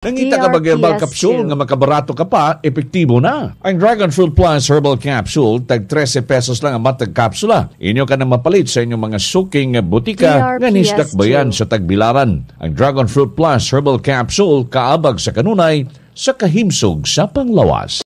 Nangita ka ba herbal capsule nga makabarato ka pa, epektibo na. Ang Dragon Fruit Plus Herbal Capsule, tag 13 pesos lang ang matag kapsula. Inyo ka na mapalit sa inyong mga suking butika nga bayan sa tagbilaran. Ang Dragon Fruit Plus Herbal Capsule kaabag sa kanunay sa kahimsog sa panglawas.